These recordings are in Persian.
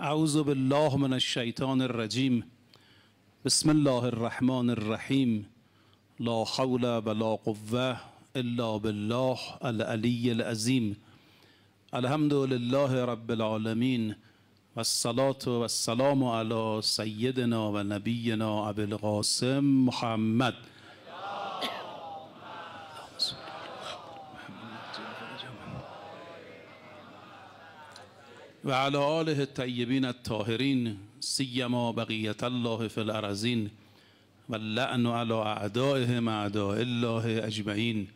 اعوذ بالله من الشیطان الرجیم بسم الله الرحمن الرحیم لا حول ولا قوه الا بالله العلی العظیم الحمد لله رب العالمين، والصلاة والسلام على سيدنا و نبینا القاسم محمد و علی آله الطیبین الطاهرین سیما بقیت الله فی الارزین و علی علی اعدائهم اعداء الله اجمعین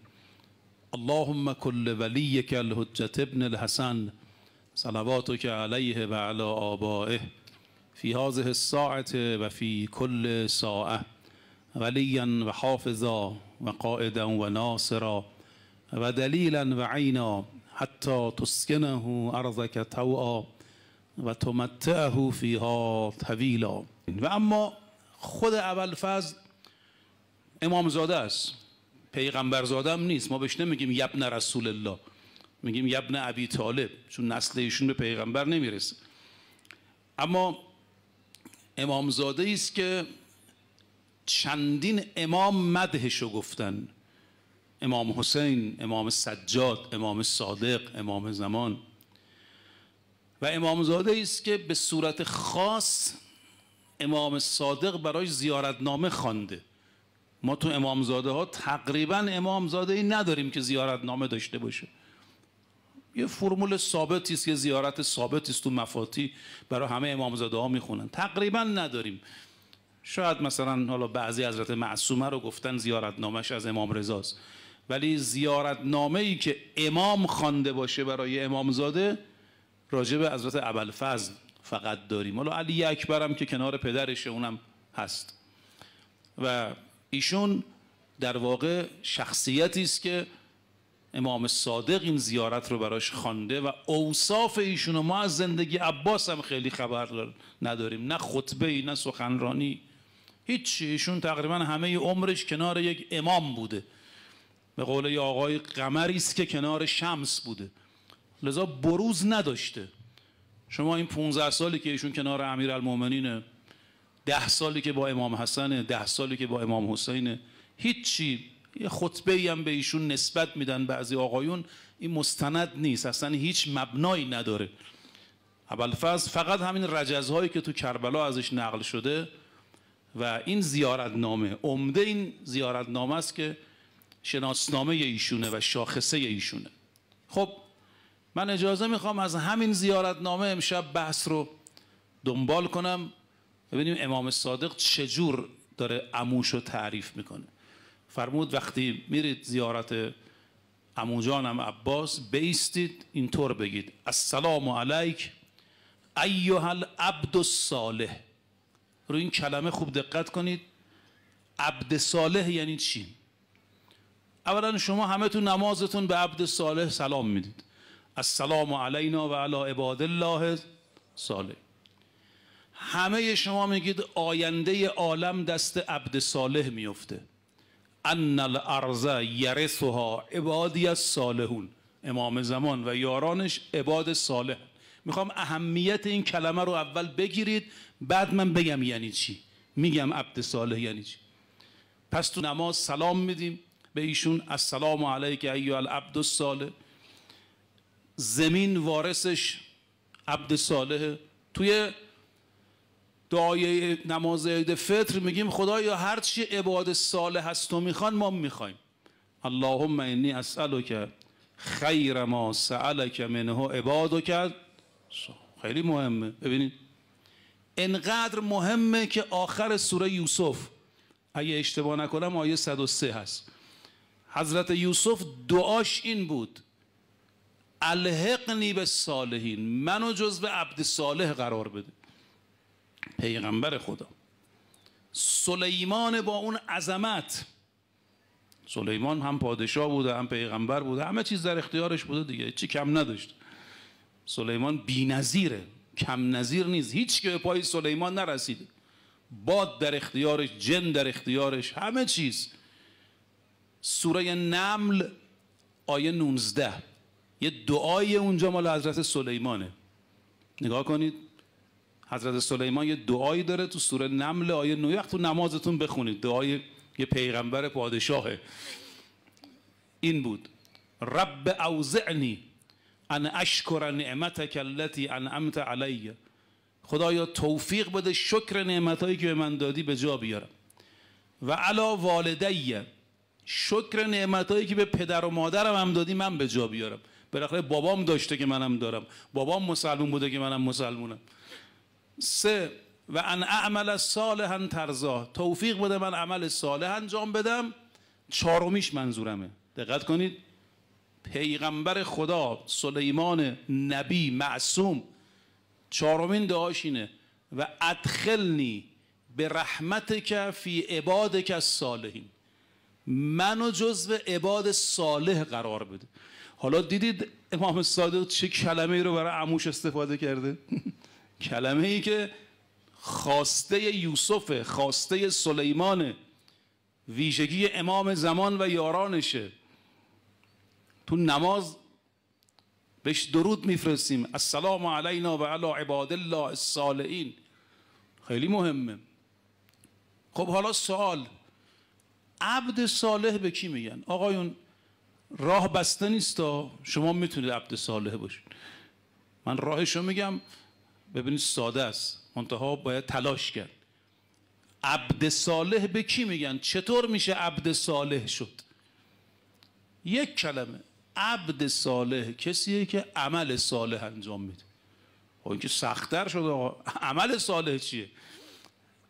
اللهم كل وليك الهجة ابن الحسن صلواتك عليه وعلى آبائه في هذه الساعة وفي كل ساعة وليا وحافظا وقائدا وناصرا ودليلا وعينا حتی تسکنه ارضک توعا و تمتعه فیها طویلا و اما خود اول فضل زاده است زاده هم نیست ما بهش نمیگیم یبن رسول الله میگیم یبن ابی طالب چون نسل ایشون به پیغمبر نمیرسه اما زاده است که چندین امام مدهشو گفتن امام حسین امام سجاد امام صادق امام زمان و امامزاده است که به صورت خاص امام صادق برای زیارتنامه خوانده ما تو زاده ها تقریبا زاده ای نداریم که زیارتنامه داشته باشه یه فرمول ثابتی است یه زیارت ثابتی است تو مفاتی برای همه زاده ها میخونن تقریبا نداریم شاید مثلا حالا بعضی حضرت معصومه رو گفتن نامش از امام رضاست ولی زیارت ای که امام خوانده باشه برای امامزاده راجع به حضرت ابوالفضل فقط داریم حالا علی اکبرم که کنار پدرش اونم هست و ایشون در واقع شخصیتی است که امام صادق این زیارت رو براش خوانده و اوصاف ایشون ما از زندگی عباس هم خیلی خبر نداریم نه خطبه ای نه سخنرانی هیچ ایشون تقریبا همه عمرش کنار یک امام بوده به قول آقای قمری است که کنار شمس بوده لذا بروز نداشته شما این 15 سالی که ایشون کنار امیرالمومنین ده سالی که با امام حسن ده سالی که با امام حسین هیچی یه خطبه ای هم به ایشون نسبت میدن بعضی آقایون این مستند نیست اصلا هیچ مبنایی نداره ابوالفضل فقط همین رجزهایی که تو کربلا ازش نقل شده و این زیارتنامه عمده این زیارتنامه است که شناسنامه ایشونه و شاخصه ایشونه خب من اجازه میخوام از همین زیارتنامه امشب بحث رو دنبال کنم ببینیم امام صادق چجور داره اموش رو تعریف میکنه فرمود وقتی میرید زیارت عموجانم عباس بیستید اینطور بگید السلام علیک ایها العبد الصالح رو این کلمه خوب دقت کنید عبد صالح یعنی چی اولا شما همه تو نمازتون به عبد صالح سلام میدید السلام علینا و علی عباد الله صالح همه شما میگید آینده عالم دست عبد صالح میفته ان الارض یرثها عبادی الصالحون امام زمان و یارانش عباد صالح میخوام اهمیت این کلمه رو اول بگیرید بعد من بگم یعنی چی میگم عبد صالح یعنی چی پس تو نماز سلام میدیم به ایشون السلام علیک ایو العبد الصالح زمین وارثش عبد صالحه توی دعای نماز عید فطر میگیم خدایا هر چی عباد صالح هست تو میخوان ما میخوایم اللهم انی که خیر ما سألک منه کرد خیلی مهمه ببینید انقدر مهمه که آخر سوره یوسف اگه اشتباه نکنم آیه 103 هست حضرت یوسف دعاش این بود الحقنی به صالحین منو جز به عبد صالح قرار بده پیغمبر خدا سلیمان با اون عظمت سلیمان هم پادشاه بوده هم پیغمبر بوده همه چیز در اختیارش بوده دیگه چی کم نداشت سلیمان بی نظیره. کم نظیر نیست هیچ که به پای سلیمان نرسیده باد در اختیارش جن در اختیارش همه چیز سوره نمل آیه 19 یه دعای اونجا مال حضرت سلیمانه نگاه کنید حضرت سلیمان یه دعایی داره تو سوره نمل آیه 9 تو نمازتون بخونید دعای یه پیغمبر پادشاهه این بود رب اوزعنی ان اشکر نعمتک التی انعمت علی خدایا توفیق بده شکر نعمتایی که به من دادی به جا بیارم و علا والدیه شکر نعمتایی که به پدر و مادرم هم دادی من به جا بیارم بالاخره بابام داشته که منم دارم بابام مسلمون بوده که منم مسلمونم سه و ان اعمل صالحا ترزا توفیق بده من عمل صالح انجام بدم چهارمیش منظورمه دقت کنید پیغمبر خدا سلیمان نبی معصوم چهارمین دعاش اینه و ادخلنی به که فی عبادک الصالحین منو جزو عباد صالح قرار بده حالا دیدید امام صادق چه کلمه ای رو برای عموش استفاده کرده کلمه ای که خواسته یوسف خواسته سلیمان ویژگی امام زمان و یارانشه تو نماز بهش درود میفرستیم السلام علینا و علی عباد الله الصالحین خیلی مهمه خب حالا سوال عبد صالح به کی میگن آقایون راه بسته نیست تا شما میتونید عبد صالح باشید من راهش رو میگم ببینید ساده است منتها باید تلاش کرد عبد صالح به کی میگن چطور میشه عبد صالح شد یک کلمه عبد صالح کسیه که عمل صالح انجام میده اون خب اینکه سختتر شد آقا عمل صالح چیه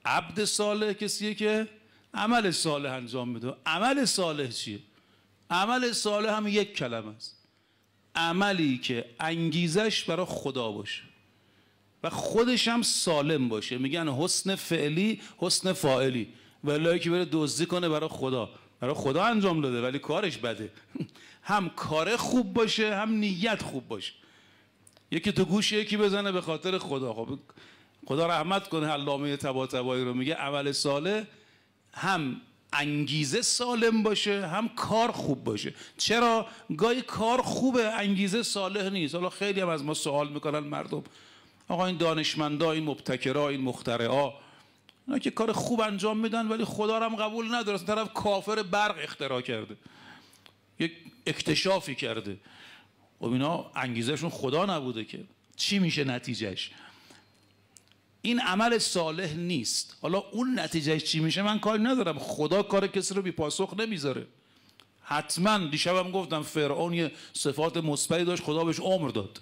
عبد صالح کسیه که عمل صالح انجام بده عمل صالح چیه عمل صالح هم یک کلمه است عملی که انگیزش برای خدا باشه و خودش هم سالم باشه میگن حسن فعلی حسن فاعلی ولی که بره دزدی کنه برای خدا برای خدا انجام داده ولی کارش بده هم کار خوب باشه هم نیت خوب باشه یکی تو گوش یکی بزنه به خاطر خدا خب خدا رحمت کنه علامه تبا تبایی رو میگه عمل صالح هم انگیزه سالم باشه هم کار خوب باشه چرا گاهی کار خوبه انگیزه صالح نیست حالا خیلی هم از ما سوال میکنن مردم آقا این دانشمندا این مبتکرا این مخترعا اینا که کار خوب انجام میدن ولی خدا رو هم قبول نداره طرف کافر برق اختراع کرده یک اکتشافی کرده و خب اینا انگیزهشون خدا نبوده که چی میشه نتیجهش این عمل صالح نیست حالا اون نتیجه چی میشه من کاری ندارم خدا کار کسی رو بی پاسخ نمیذاره حتما دیشبم گفتم فرعون یه صفات مثبتی داشت خدا بهش عمر داد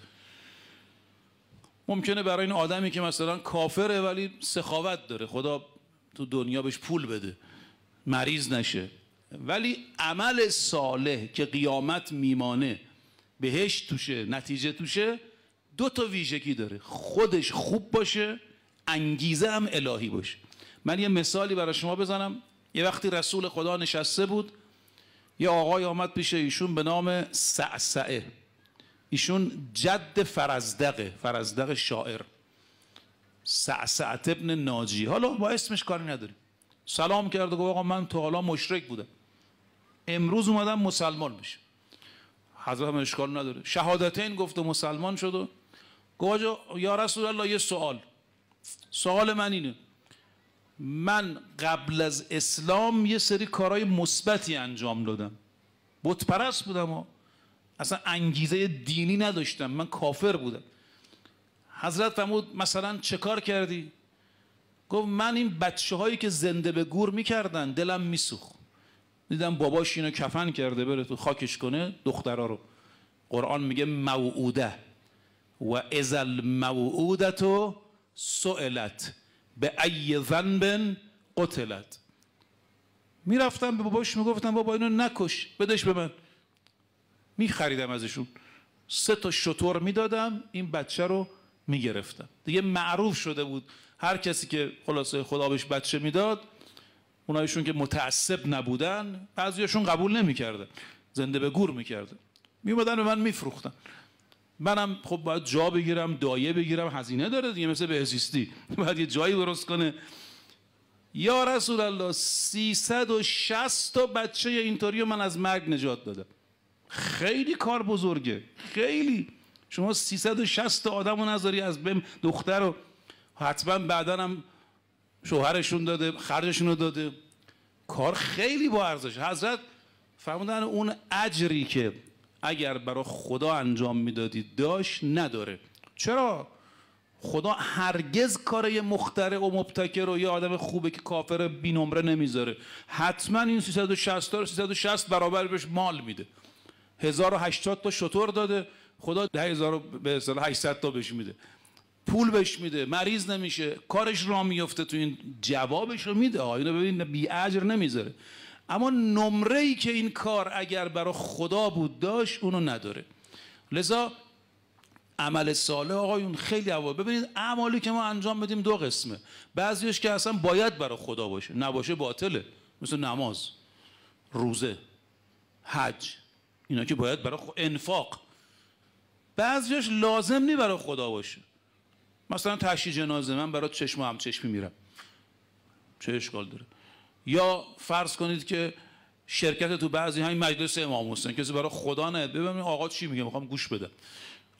ممکنه برای این آدمی که مثلا کافره ولی سخاوت داره خدا تو دنیا بهش پول بده مریض نشه ولی عمل صالح که قیامت میمانه بهش توشه نتیجه توشه دو تا ویژگی داره خودش خوب باشه انگیزه هم الهی باشه من یه مثالی برای شما بزنم یه وقتی رسول خدا نشسته بود یه آقای آمد پیش ایشون به نام سعسعه ایشون جد فرزدقه فرزدق شاعر سعسعت ابن ناجی حالا با اسمش کاری نداریم سلام کرد و گفت آقا من تو حالا مشرک بودم امروز اومدم مسلمان بشم حضرت هم اشکال نداره شهادتین گفت و مسلمان شد و گفت یا رسول الله یه سوال سوال من اینه من قبل از اسلام یه سری کارهای مثبتی انجام دادم بت پرست بودم و اصلا انگیزه دینی نداشتم من کافر بودم حضرت فرمود مثلا چه کار کردی گفت من این بچه هایی که زنده به گور میکردن دلم میسوخ. دیدم باباش اینو کفن کرده بره تو خاکش کنه دخترها رو قرآن میگه موعوده و ازل موعودتو سئلت به ای ذنب قتلت میرفتم به باباش میگفتم بابا اینو نکش بدش به من میخریدم ازشون سه تا شطور میدادم این بچه رو میگرفتم دیگه معروف شده بود هر کسی که خلاصه خدا بهش بچه میداد اونایشون که متعصب نبودن بعضیشون قبول نمیکردن زنده به گور میکردن میومدن به من فروختن منم خب باید جا بگیرم دایه بگیرم هزینه داره دیگه مثل بهزیستی باید یه جایی درست کنه یا رسول الله 360 تا بچه اینطوری من از مرگ نجات دادم خیلی کار بزرگه خیلی شما 360 تا آدم رو نذاری از بم دختر رو حتما بعدا هم شوهرشون داده خرجشون رو داده کار خیلی با ارزش حضرت فرمودن اون اجری که اگر برای خدا انجام میدادی داشت نداره چرا خدا هرگز کار مخترع و مبتکر و یه آدم خوبه که کافر بی نمره نمیذاره حتما این 360 تا 360 برابر بهش مال میده 1080 تا شطور داده خدا 10000 به 800 تا بهش میده پول بهش میده مریض نمیشه کارش را میفته تو این جوابش رو میده اینو ببین بی اجر نمیذاره اما نمره ای که این کار اگر برای خدا بود داشت اونو نداره لذا عمل صالح آقایون خیلی عوامل ببینید اعمالی که ما انجام بدیم دو قسمه بعضیش که اصلا باید برای خدا باشه نباشه باطله مثل نماز روزه حج اینا که باید برای انفاق بعضیش لازم نی برای خدا باشه مثلا تشییع جنازه من برای چشم هم چشمی میرم چه اشکال داره یا فرض کنید که شرکت تو بعضی همین مجلس امام حسین کسی برای خدا نه ببینید آقا چی میگه میخوام گوش بدم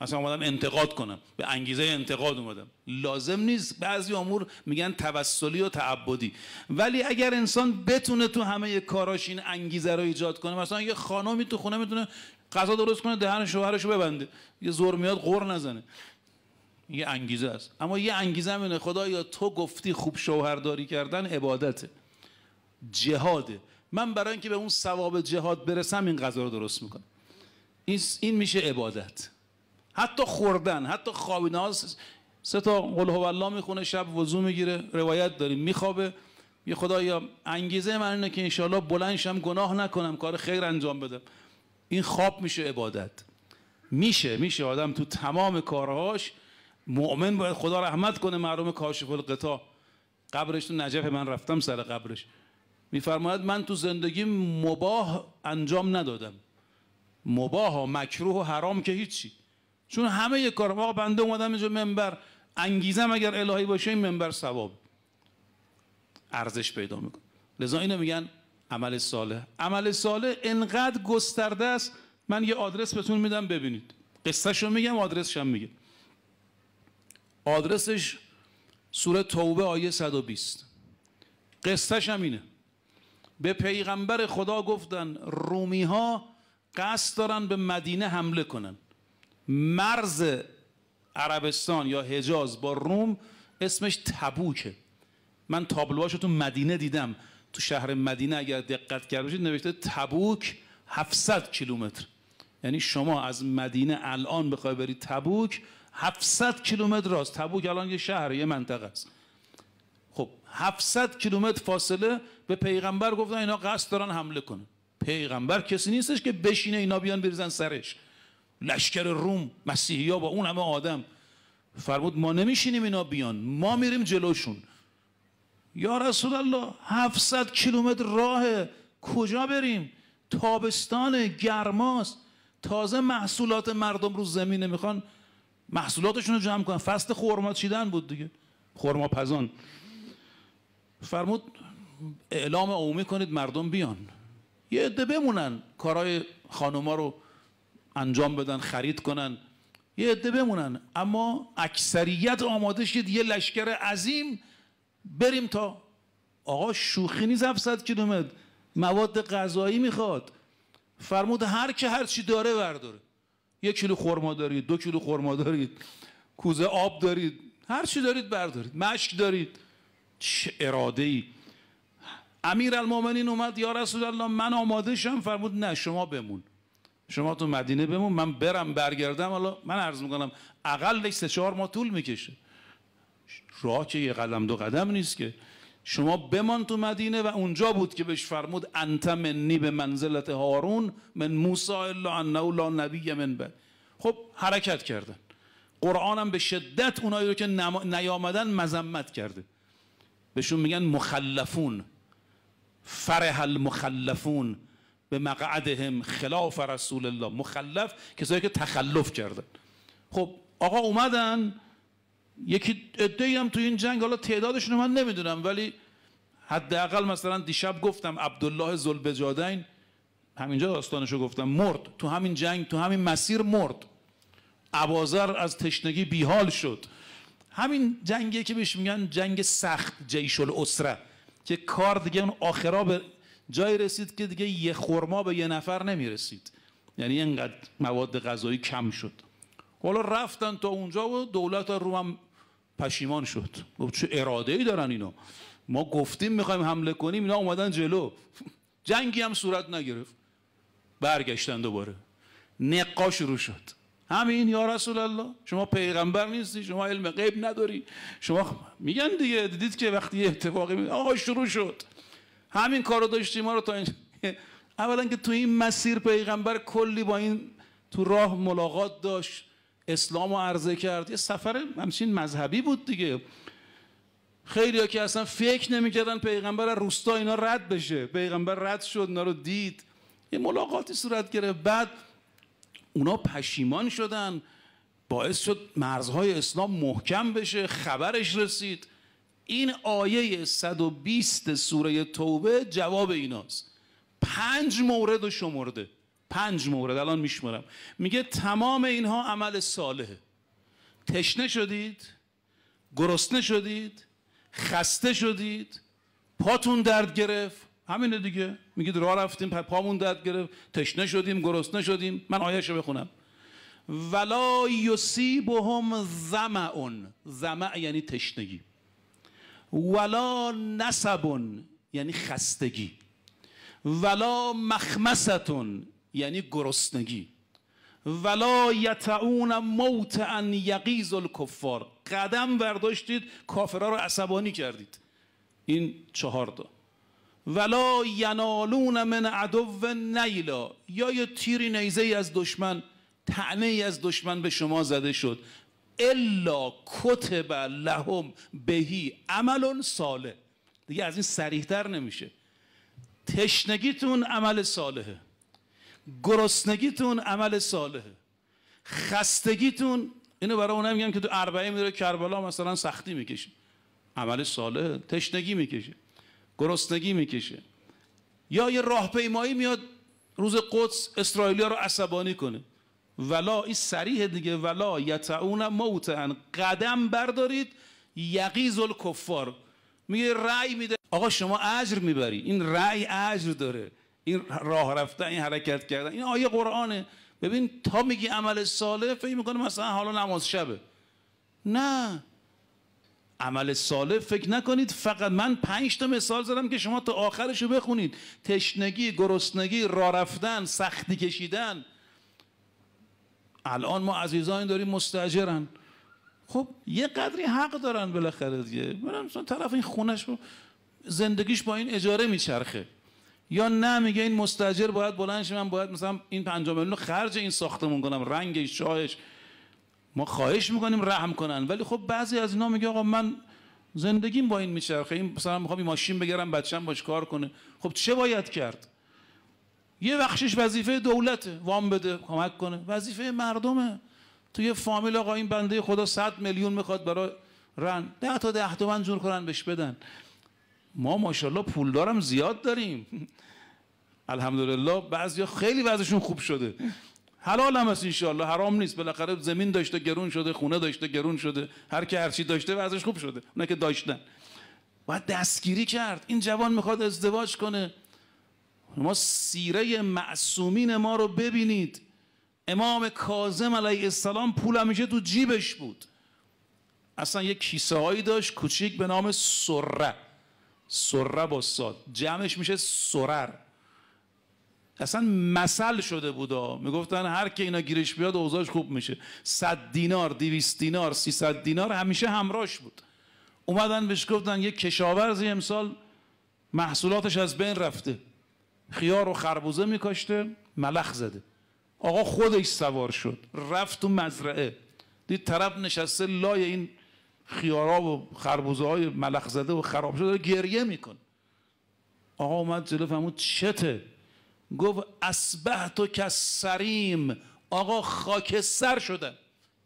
اصلا اومدم انتقاد کنم به انگیزه انتقاد اومدم لازم نیست بعضی امور میگن توسلی و تعبدی ولی اگر انسان بتونه تو همه کاراش این انگیزه رو ایجاد کنه مثلا یه خانمی تو خونه میتونه غذا درست کنه دهن شوهرش رو ببنده یه زور میاد نزنه یه انگیزه است اما یه انگیزه منه خدا یا تو گفتی خوب شوهرداری کردن عبادته جهاده من برای اینکه به اون ثواب جهاد برسم این غذا رو درست میکنم این, این میشه عبادت حتی خوردن حتی خوابیدن سه تا قل هو الله میخونه شب وضو میگیره روایت داریم میخوابه یه خدایا انگیزه من اینه که انشالله بلنشم گناه نکنم کار خیر انجام بدم این خواب میشه عبادت میشه میشه آدم تو تمام کارهاش مؤمن باید خدا رحمت کنه معروم کاشف القطا قبرش تو نجف من رفتم سر قبرش میفرماید من تو زندگی مباه انجام ندادم مباه و مکروه و حرام که هیچی چون همه یه کار آقا بنده اومدم اینجا منبر انگیزم اگر الهی باشه این منبر ثواب ارزش پیدا میکنه لذا اینو میگن عمل صالح عمل صالح انقدر گسترده است من یه آدرس بهتون میدم ببینید قصهشو میگم آدرسشم میگه. آدرسش سوره توبه آیه 120 قصهش هم اینه به پیغمبر خدا گفتن رومی ها قصد دارن به مدینه حمله کنن مرز عربستان یا حجاز با روم اسمش تبوکه من تابلوهاشو تو مدینه دیدم تو شهر مدینه اگر دقت کرده باشید نوشته تبوک 700 کیلومتر یعنی شما از مدینه الان بخوای بری تبوک 700 کیلومتر راست تبوک الان یه شهر یه منطقه است 700 کیلومتر فاصله به پیغمبر گفتن اینا قصد دارن حمله کنن پیغمبر کسی نیستش که بشینه اینا بیان بریزن سرش لشکر روم مسیحیا با اون همه آدم فرمود ما نمیشینیم اینا بیان ما میریم جلوشون یا رسول الله 700 کیلومتر راه کجا بریم تابستان گرماست تازه محصولات مردم رو زمینه میخوان محصولاتشون رو جمع کنن فست خورما چیدن بود دیگه خورما پزان فرمود اعلام عمومی کنید مردم بیان یه عده بمونن کارهای خانوما رو انجام بدن خرید کنن یه عده بمونن اما اکثریت آماده شید یه لشکر عظیم بریم تا آقا شوخی نیز 700 کیلومتر مواد غذایی میخواد فرمود هر که هر چی داره برداره یک کیلو خرما دارید دو کیلو خرما دارید کوزه آب دارید هر چی دارید بردارید مشک دارید چه اراده ای امیر المومنین اومد یا رسول الله من آماده شم فرمود نه شما بمون شما تو مدینه بمون من برم برگردم حالا من عرض میکنم اقلش سه چهار ماه طول میکشه راه که یه قدم دو قدم نیست که شما بمان تو مدینه و اونجا بود که بهش فرمود انت منی به منزلت هارون من موسی الا انه لا نبی من بعد خب حرکت کردن قرآنم به شدت اونایی رو که نیامدن مذمت کرده بهشون میگن مخلفون فرح المخلفون به مقعدهم خلاف رسول الله مخلف کسایی که تخلف کردن خب آقا اومدن یکی ادعی هم تو این جنگ حالا تعدادشون من نمیدونم ولی حداقل مثلا دیشب گفتم عبدالله زلبجادین همینجا داستانشو گفتم مرد تو همین جنگ تو همین مسیر مرد عبازر از تشنگی بیحال شد همین جنگی که بهش میگن جنگ سخت جیش الاسره که کار دیگه اون آخرا به جایی رسید که دیگه یه خورما به یه نفر نمیرسید یعنی اینقدر مواد غذایی کم شد حالا رفتن تا اونجا و دولت روم پشیمان شد خب چه اراده ای دارن اینا ما گفتیم میخوایم حمله کنیم اینا اومدن جلو جنگی هم صورت نگرفت برگشتن دوباره نقاش رو شد همین یا رسول الله شما پیغمبر نیستی شما علم غیب نداری شما میگن دیگه دیدید که وقتی یه اتفاقی می آقا شروع شد همین کارو داشتیم ما رو تا اینجا اولا که تو این مسیر پیغمبر کلی با این تو راه ملاقات داشت اسلام رو عرضه کرد یه سفر همچین مذهبی بود دیگه خیلی ها که اصلا فکر نمیکردن پیغمبر روستا اینا رد بشه پیغمبر رد شد اینا رو دید یه ملاقاتی صورت گرفت بعد اونا پشیمان شدن باعث شد مرزهای اسلام محکم بشه خبرش رسید این آیه 120 سوره توبه جواب ایناست پنج مورد و شمرده پنج مورد الان میشمرم میگه تمام اینها عمل صالحه تشنه شدید گرسنه شدید خسته شدید پاتون درد گرفت همینه دیگه میگید راه رفتیم پامون درد گرفت تشنه شدیم گرسنه شدیم من آیهشو بخونم ولا یصیبهم ظمأ زمع یعنی تشنگی ولا نصب یعنی خستگی ولا مخمستون یعنی گرسنگی ولا یتعون موت ان یقیز الکفار قدم برداشتید کافرها رو عصبانی کردید این چهار تا ولا ینالون من عدو نیلا یا یه تیری نیزه ای از دشمن تعنی ای از دشمن به شما زده شد الا کتب لهم بهی عمل صالح دیگه از این سریحتر نمیشه تشنگیتون عمل صالحه گرسنگیتون عمل صالحه خستگیتون اینو برای اونم میگم که تو اربعه میره کربلا مثلا سختی میکشه عمل صالحه تشنگی میکشه گرسنگی میکشه یا یه راهپیمایی میاد روز قدس اسرائیلیا رو عصبانی کنه ولا این سریح دیگه ولا یتعون موتن قدم بردارید یقیز الکفار میگه رأی میده آقا شما اجر میبری این رأی اجر داره این راه رفتن این حرکت کردن این آیه قرآنه ببین تا میگی عمل صالح فکر میکنه مثلا حالا نماز شبه نه عمل صالح فکر نکنید فقط من پنج تا مثال زدم که شما تا آخرش رو بخونید تشنگی گرسنگی را رفتن سختی کشیدن الان ما این داریم مستجرن خب یه قدری حق دارن بالاخره دیگه برم طرف این خونش رو زندگیش با این اجاره میچرخه یا نه میگه این مستجر باید بلند من باید مثلا این 50 رو خرج این ساختمون کنم رنگش شاهش ما خواهش میکنیم رحم کنن ولی خب بعضی از اینا میگه آقا من زندگیم با این میچرخه این مثلا میخوام این ماشین بگیرم بچه‌م باش کار کنه خب چه باید کرد یه بخشش وظیفه دولته وام بده کمک کنه وظیفه مردمه تو یه فامیل آقا این بنده خدا 100 میلیون میخواد برای رن ده تا ده تومن جور کنن بهش بدن ما ماشاءالله پولدارم زیاد داریم الحمدلله بعضیا خیلی وضعشون خوب شده حلال هم است انشالله حرام نیست بالاخره زمین داشته گرون شده خونه داشته گرون شده هر که هرچی داشته و ازش خوب شده اونا که داشتن باید دستگیری کرد این جوان میخواد ازدواج کنه ما سیره معصومین ما رو ببینید امام کازم علیه السلام پول همیشه تو جیبش بود اصلا یه کیسه هایی داشت کوچیک به نام سره سره با ساد جمعش میشه سرر اصلا مسل شده بودا میگفتن هر که اینا گیرش بیاد اوضاعش خوب میشه صد دینار 200 دینار 300 دینار همیشه همراهش بود اومدن بهش گفتن یه کشاورزی امسال محصولاتش از بین رفته خیار و خربوزه میکاشته ملخ زده آقا خودش سوار شد رفت تو مزرعه دید طرف نشسته لای این خیارا و خربوزه های ملخ زده و خراب شده گریه میکن آقا اومد جلو فهمون چته گفت اسبه تو که سریم آقا خاکستر شدم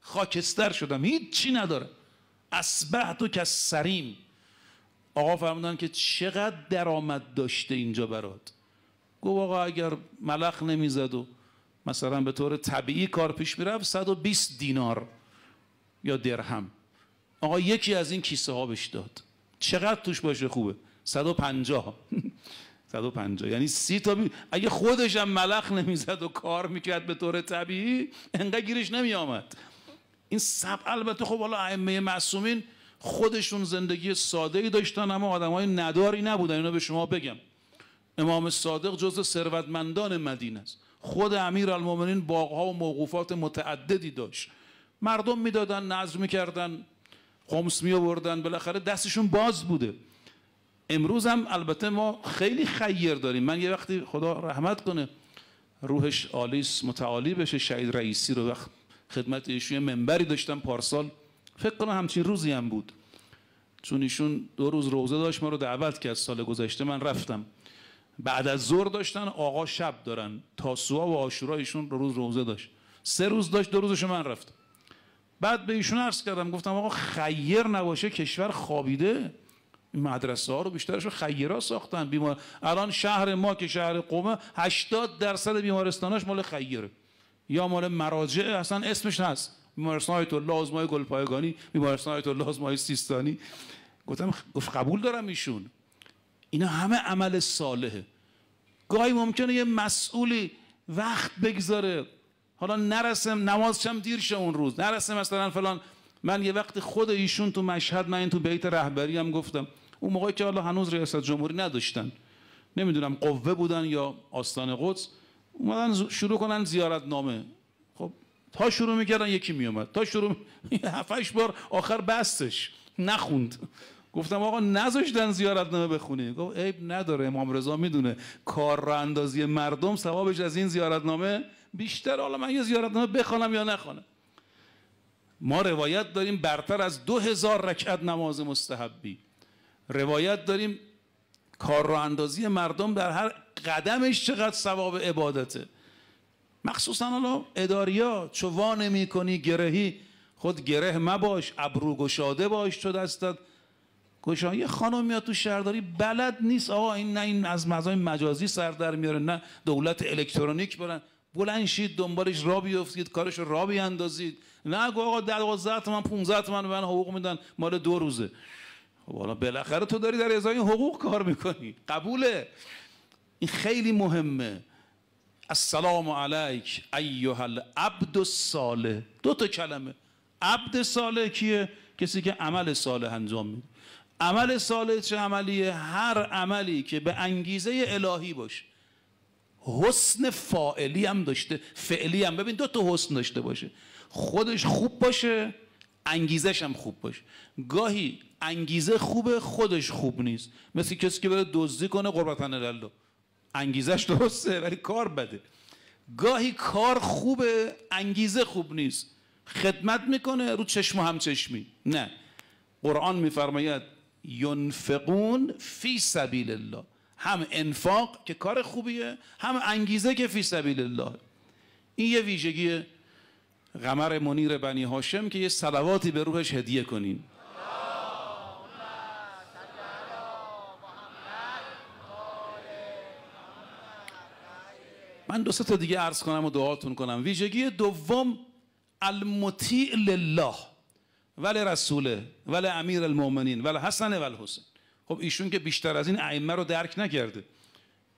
خاکستر شدم هیچی چی اسبه تو که سریم آقا فرمودن که چقدر درآمد داشته اینجا برات گفت آقا اگر ملخ نمیزد و مثلا به طور طبیعی کار پیش میرفت 120 دینار یا درهم آقا یکی از این کیسه ها بهش داد چقدر توش باشه خوبه 150 150 یعنی سی تا اگه خودش هم ملخ نمیزد و کار میکرد به طور طبیعی انقدر گیرش نمیآمد این سب البته خب حالا ائمه معصومین خودشون زندگی ساده ای داشتن اما آدمای نداری نبودن اینو به شما بگم امام صادق جز ثروتمندان مدینه است خود امیرالمومنین ها و موقوفات متعددی داشت مردم میدادن نظر میکردن خمس می آوردن بالاخره دستشون باز بوده امروز هم البته ما خیلی خیر داریم من یه وقتی خدا رحمت کنه روحش آلیس متعالی بشه شهید رئیسی رو وقت خدمت ایشون منبری داشتم پارسال فکر کنم همچین روزی هم بود چون ایشون دو روز روزه داشت ما رو دعوت کرد سال گذشته من رفتم بعد از ظهر داشتن آقا شب دارن تاسوعا و عاشورا ایشون رو روز روزه داشت سه روز داشت دو روزش من رفتم بعد به ایشون عرض کردم گفتم آقا خیر نباشه کشور خوابیده مدرسه ها رو بیشترش رو خیرا ساختن بیمار الان شهر ما که شهر قومه 80 درصد بیمارستاناش مال خیره یا مال مراجع اصلا اسمش هست بیمارستان های الله لازمای گلپایگانی بیمارستان های الله های سیستانی گفتم قبول دارم ایشون اینا همه عمل صالحه گاهی ممکنه یه مسئولی وقت بگذاره حالا نرسم نمازشم دیر شه اون روز نرسم مثلا فلان من یه وقت خود ایشون تو مشهد من این تو بیت رهبری هم گفتم اون موقعی که حالا هنوز ریاست جمهوری نداشتن نمیدونم قوه بودن یا آستان قدس اومدن شروع کنن زیارت نامه خب تا شروع میکردن یکی میومد تا شروع هفتش بار آخر بستش نخوند گفتم آقا نذاشتن زیارت نامه بخونی گفت عیب نداره امام رضا میدونه کار را اندازی مردم ثوابش از این زیارت نامه بیشتر حالا من یه زیارت نامه بخونم یا نخونم ما روایت داریم برتر از دو هزار رکعت نماز مستحبی روایت داریم کار رو اندازی مردم در هر قدمش چقدر ثواب عبادته مخصوصا حالا اداریا چو وا نمی کنی گرهی خود گره مباش ابرو گشاده باش تو دستت گشا یه خانم میاد تو شهرداری بلد نیست آقا این نه این از مزای مجازی سر در میاره نه دولت الکترونیک برن بلند شید دنبالش را بیفتید کارش را بیاندازید نه آقا 10 12 تومن 15 تومن من حقوق میدن مال دو روزه خب حالا بالاخره تو داری در ازای حقوق کار میکنی قبوله این خیلی مهمه السلام علیک ایها العبد الصالح دو تا کلمه عبد صالح کیه کسی که عمل صالح انجام میده عمل صالح چه عملیه هر عملی که به انگیزه الهی باشه حسن فاعلی هم داشته فعلی هم ببین دو تا حسن داشته باشه خودش خوب باشه انگیزش هم خوب باشه گاهی انگیزه خوب خودش خوب نیست مثل کسی که بره دزدی کنه قربتن الله انگیزش درسته ولی کار بده گاهی کار خوبه انگیزه خوب نیست خدمت میکنه رو چشم و همچشمی نه قرآن میفرماید ینفقون فی سبیل الله هم انفاق که کار خوبیه هم انگیزه که فی سبیل الله این یه ویژگی قمر منیر بنی هاشم که یه صلواتی به روحش هدیه کنین من دو سه تا دیگه عرض کنم و دعاتون کنم ویژگی دوم المطیع لله ولی رسوله ولی امیر المؤمنین ولی حسن ولی حسین خب ایشون که بیشتر از این ائمه رو درک نکرده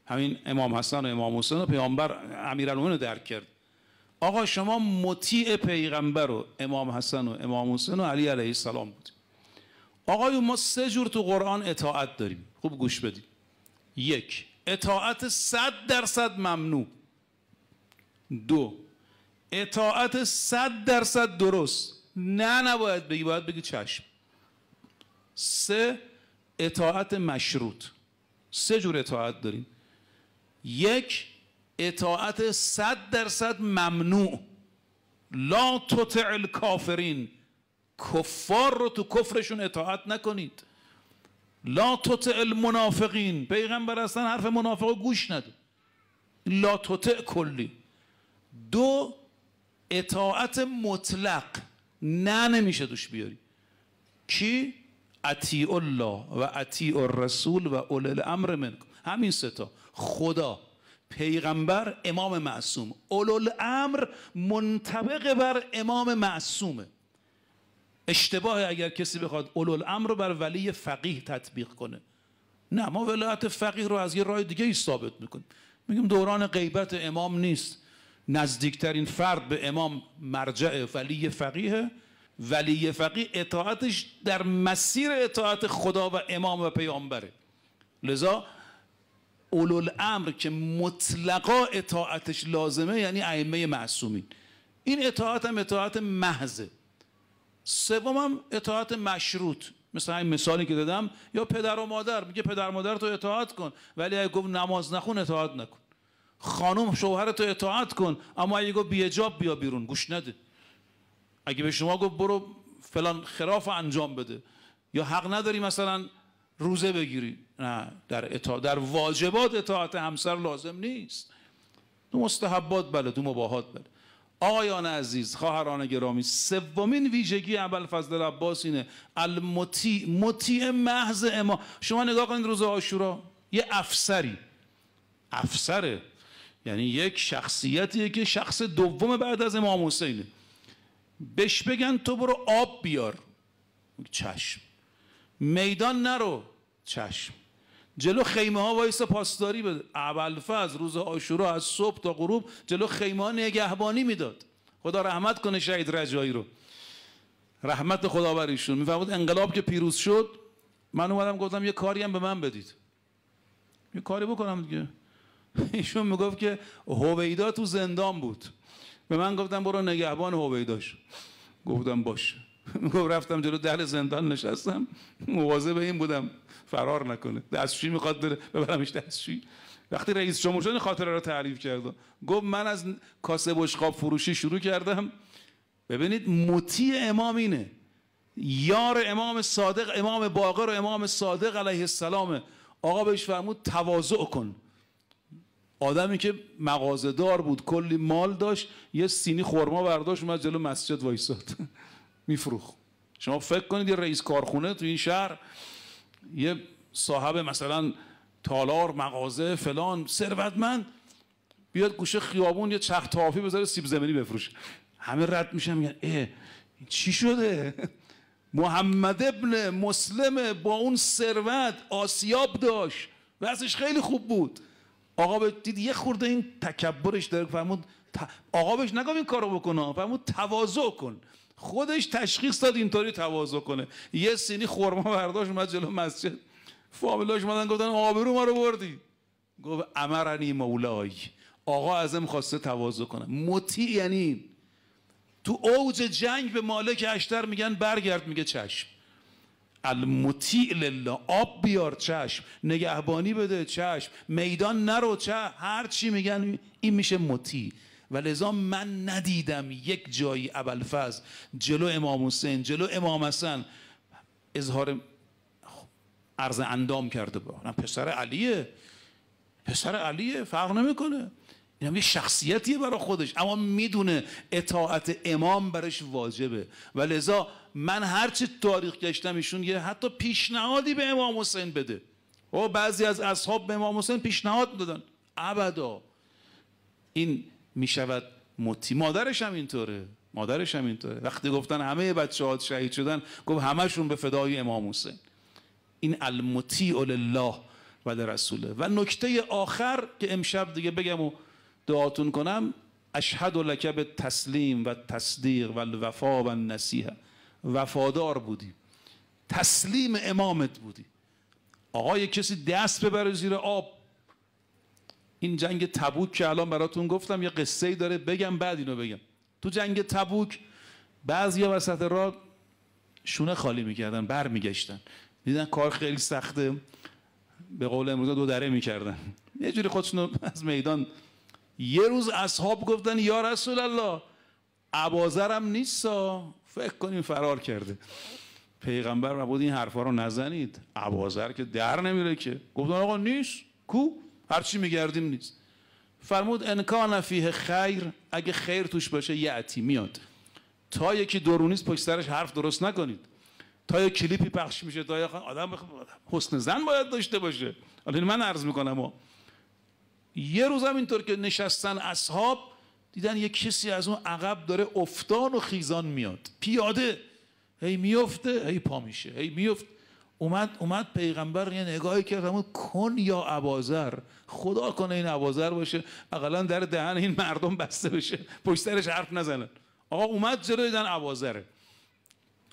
همین امام حسن و امام حسین و پیامبر امیرالمومنین رو درک کرد آقا شما مطیع پیغمبر و امام حسن و امام حسین و علی علیه السلام بود آقای ما سه جور تو قرآن اطاعت داریم خوب گوش بدید یک اطاعت صد درصد ممنوع دو اطاعت صد درصد درست نه نباید بگی باید بگی چشم سه اطاعت مشروط سه جور اطاعت داریم یک اطاعت صد درصد ممنوع لا تطع الکافرین کفار رو تو کفرشون اطاعت نکنید لا تطع المنافقین پیغمبر اصلا حرف منافق گوش نده لا تطع کلی دو اطاعت مطلق نه نمیشه دوش بیاری کی اطیع الله و اطیع الرسول و اول الامر منکم همین ستا خدا پیغمبر امام معصوم اول الامر منطبق بر امام معصومه اشتباه اگر کسی بخواد اول الامر رو بر ولی فقیه تطبیق کنه نه ما ولایت فقیه رو از یه راه دیگه ای ثابت میکنیم میگیم دوران غیبت امام نیست نزدیکترین فرد به امام مرجع ولی فقیه ولی فقیه اطاعتش در مسیر اطاعت خدا و امام و پیامبره لذا اولو که مطلقا اطاعتش لازمه یعنی ائمه معصومین این اطاعت هم اطاعت محضه سوم هم اطاعت مشروط مثل همین مثالی که دادم یا پدر و مادر میگه پدر و مادر تو اطاعت کن ولی اگه گفت نماز نخون اطاعت نکن خانم تو اطاعت کن اما اگه گفت بیهجاب بیا بیرون گوش نده اگه به شما گفت برو فلان خراف انجام بده یا حق نداری مثلا روزه بگیری نه در اطاعت. در واجبات اطاعت همسر لازم نیست تو مستحبات بله تو مباهات بله آقایان عزیز خواهران گرامی سومین ویژگی اول فضل عباس اینه المطیع مطیع محض اما شما نگاه کنید روز آشورا یه افسری افسره یعنی یک شخصیتیه که شخص دوم بعد از امام حسینه بهش بگن تو برو آب بیار چشم میدان نرو چشم جلو خیمه ها وایس پاسداری بده اولفه از روز آشورا از صبح تا غروب جلو خیمه ها نگهبانی میداد خدا رحمت کنه شهید رجایی رو رحمت خدا بر ایشون انقلاب که پیروز شد من اومدم گفتم یه کاری هم به من بدید یه کاری بکنم دیگه ایشون میگفت که هویدا تو زندان بود به من گفتم برو نگهبان هویداش گفتم باشه گفت رفتم جلو دل زندان نشستم به این بودم فرار نکنه دستشوی میخواد بره ببرمش دستشوی وقتی رئیس جمهور شد خاطره رو تعریف کرد گفت من از کاسه بشقاب فروشی شروع کردم ببینید مطیع امام اینه یار امام صادق امام باقر و امام صادق علیه السلام آقا بهش فرمود تواضع کن آدمی که دار بود کلی مال داشت یه سینی خورما برداشت اومد جلو مسجد وایساد میفروخ شما فکر کنید یه رئیس کارخونه تو این شهر یه صاحب مثلا تالار مغازه فلان ثروتمند بیاد گوشه خیابون یه چخ تافی بذاره سیب زمینی بفروشه همه رد میشن میگن اه چی شده محمد ابن مسلم با اون ثروت آسیاب داشت ازش خیلی خوب بود آقا بهش دید یه خورده این تکبرش داره فرمود آقا بهش نگم این کارو بکنه فرمود تواضع کن خودش تشخیص داد اینطوری تواضع کنه یه سینی خورما برداشت اومد جلو مسجد فامیلاش اومدن گفتن آبرو ما رو بردی گفت امرنی مولای آقا ازم خواسته تواضع کنه مطیع یعنی تو اوج جنگ به مالک اشتر میگن برگرد میگه چشم المطیع لله آب بیار چشم نگهبانی بده چشم میدان نرو چه هر چی میگن این میشه مطیع و لذا من ندیدم یک جایی ابوالفضل جلو امام حسین جلو امام حسن اظهار عرض اندام کرده با پسر علیه پسر علیه فرق نمیکنه این یه شخصیتیه برای خودش اما میدونه اطاعت امام برش واجبه و لذا من هرچی تاریخ گشتم ایشون یه حتی پیشنهادی به امام حسین بده و بعضی از اصحاب به امام حسین پیشنهاد دادن ابدا این میشود مطی مادرش هم اینطوره مادرش هم اینطوره وقتی گفتن همه بچه ها شهید شدن گفت همشون به فدای امام حسین این المطیع الله و رسوله و نکته آخر که امشب دیگه بگم و دعاتون کنم اشهد لکه به تسلیم و تصدیق و الوفا و وفادار بودی تسلیم امامت بودی آقا کسی دست ببره زیر آب این جنگ تبوک که الان براتون گفتم یه قصه ای داره بگم بعد اینو بگم تو جنگ تبوک بعضی ها وسط را شونه خالی میکردن بر میگشتن دیدن کار خیلی سخته به قول امروز دو دره میکردن یه جوری خودشون از میدان یه روز اصحاب گفتن یا رسول الله نیست نیستا فکر کنیم فرار کرده پیغمبر مبود این حرفا رو نزنید ابازر که در نمیره که گفتن آقا نیست کو هرچی میگردیم نیست فرمود انکان فیه خیر اگه خیر توش باشه یه میاد تا یکی درونیست پشت سرش حرف درست نکنید تا یه کلیپی پخش میشه تا یه آدم حسن زن باید داشته باشه حالا من عرض میکنم و یه هم اینطور که نشستن اصحاب دیدن یه کسی از اون عقب داره افتان و خیزان میاد پیاده هی میفته هی پا میشه هی میفت اومد اومد پیغمبر یه نگاهی کرد همون کن یا ابازر خدا کنه این ابازر باشه اقلا در دهن این مردم بسته بشه پشت حرف نزنن آقا اومد جلو دیدن ابازره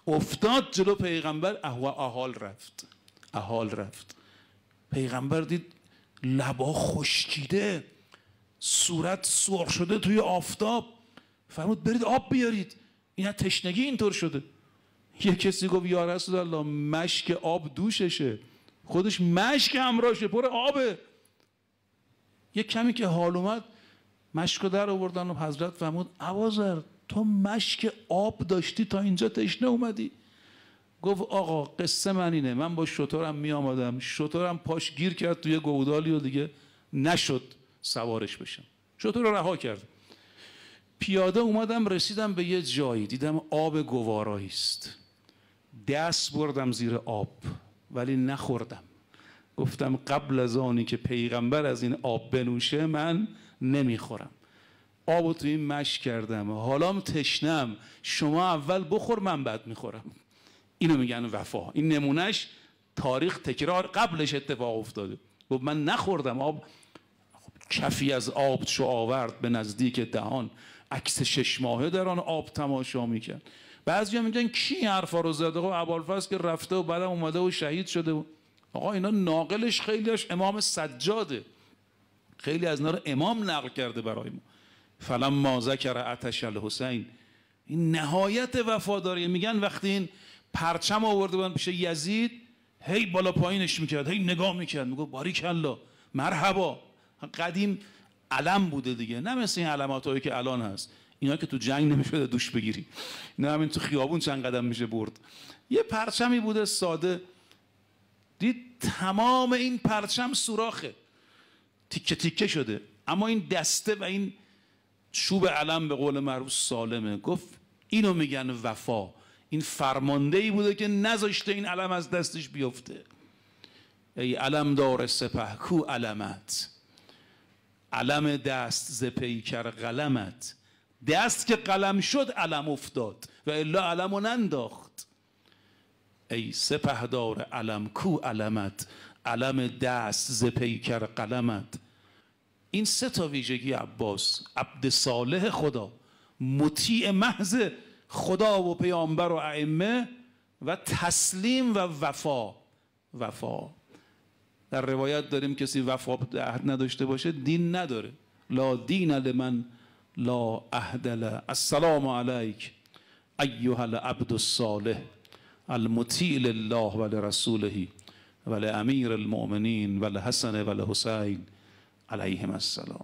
افتاد جلو پیغمبر احوال رفت احال رفت پیغمبر دید لبا خشکیده صورت سرخ شده توی آفتاب فرمود برید آب بیارید این تشنگی اینطور شده یه کسی گفت یا رسول الله مشک آب دوششه خودش مشک همراشه پر آبه یه کمی که حال اومد مشک در آوردن و حضرت فرمود ابازر تو مشک آب داشتی تا اینجا تشنه اومدی گفت آقا قصه من اینه من با شطورم می آمدم شطورم پاش گیر کرد توی گودالی و دیگه نشد سوارش بشم شطور رو رها کرد پیاده اومدم رسیدم به یه جایی دیدم آب گوارایی است دست بردم زیر آب ولی نخوردم گفتم قبل از آنی که پیغمبر از این آب بنوشه من نمیخورم آب رو تو این مش کردم حالا تشنم شما اول بخور من بعد میخورم اینو میگن وفا این نمونهش تاریخ تکرار قبلش اتفاق افتاده گفت من نخوردم آب خب کفی از آب شو آورد به نزدیک دهان عکس شش ماهه در آن آب تماشا میکرد بعضی هم میگن کی حرفا رو زده خب ابوالفضل که رفته و بعدم اومده و شهید شده آقا اینا ناقلش خیلیش امام سجاده خیلی از نار رو امام نقل کرده برای ما فلما ذکر عتش الحسین این نهایت وفاداری میگن وقتی این پرچم آورده بودن پیش یزید هی بالا پایینش میکرد هی نگاه میکرد میگفت باریکلا مرحبا قدیم علم بوده دیگه نه مثل این علمات هایی که الان هست اینا که تو جنگ نمیشده دوش بگیری نه همین تو خیابون چند قدم میشه برد یه پرچمی بوده ساده دید تمام این پرچم سوراخه تیکه تیکه شده اما این دسته و این چوب علم به قول معروف سالمه گفت اینو میگن وفا این فرمانده ای بوده که نذاشته این علم از دستش بیفته ای علم دار سپه کو علمت علم دست ز پیکر قلمت دست که قلم شد علم افتاد و الا و ننداخت ای سپهدار علم کو علمت علم دست ز پیکر قلمت این سه تا ویژگی عباس عبد صالح خدا مطیع محض خدا و پیامبر و ائمه و تسلیم و وفا وفا در روایت داریم کسی وفا عهد نداشته باشه دین نداره لا دین لمن لا عهد له السلام علیک ایها العبد الصالح المطیع لله و لرسوله و لامیر المؤمنین و لحسن و لحسین علیهم السلام